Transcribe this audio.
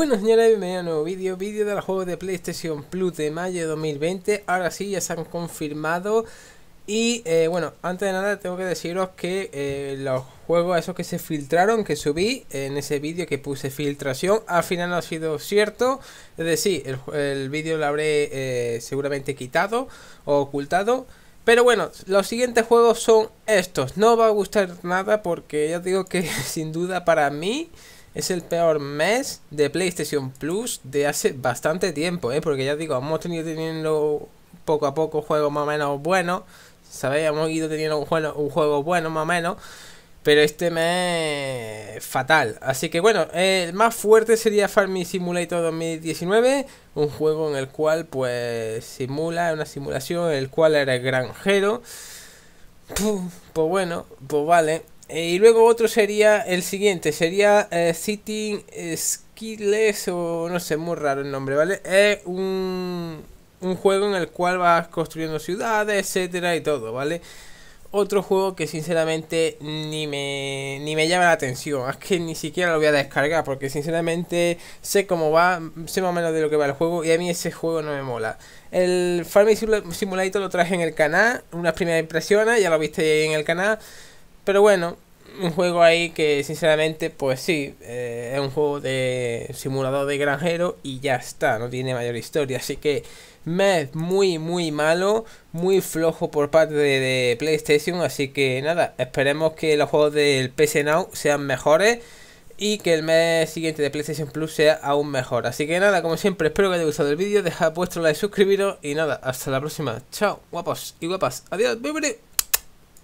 Bueno señores, bienvenidos a un nuevo vídeo, vídeo del juego de PlayStation Plus de mayo de 2020 Ahora sí, ya se han confirmado Y eh, bueno, antes de nada tengo que deciros que eh, los juegos esos que se filtraron, que subí en ese vídeo que puse filtración Al final no ha sido cierto, es decir, el, vídeo lo habré eh, seguramente quitado o ocultado pero bueno, los siguientes juegos son estos. No va a gustar nada porque ya digo que sin duda para mí es el peor mes de PlayStation Plus de hace bastante tiempo, ¿eh? Porque ya digo, hemos tenido teniendo poco a poco juegos más o menos buenos. ¿Sabéis? Hemos ido teniendo un juego, un juego bueno más o menos. Pero este mes fatal. Así que bueno, el más fuerte sería Farming Simulator 2019. Un juego en el cual pues simula, una simulación en el cual eres granjero. pues bueno, pues vale. Eh, y luego otro sería el siguiente, sería City eh, Sitting Skills o no sé, muy raro el nombre, ¿vale? Es un, juego en el cual vas construyendo ciudades, etcétera y todo, ¿vale? Otro juego que sinceramente ni me, ni me llama la atención, es que ni siquiera lo voy a descargar porque sinceramente sé cómo va, sé más o menos de lo que va el juego y a mí ese juego no me mola. El Farming Simulator lo traje en el canal, unas primeras impresiones, ya lo viste en el canal. Pero bueno, un juego ahí que sinceramente, pues sí, eh, es un juego de simulador de granjero y ya está, no tiene mayor historia. Así que mes muy, muy malo, muy flojo por parte de, PlayStation. Así que nada, esperemos que los juegos del PC Now sean mejores. Y que el mes siguiente de PlayStation Plus sea aún mejor. Así que nada, como siempre, espero que haya gustado el vídeo. Dejad vuestro like, suscribiros. Y nada, hasta la próxima. Chao, guapos y guapas. Adiós, bye.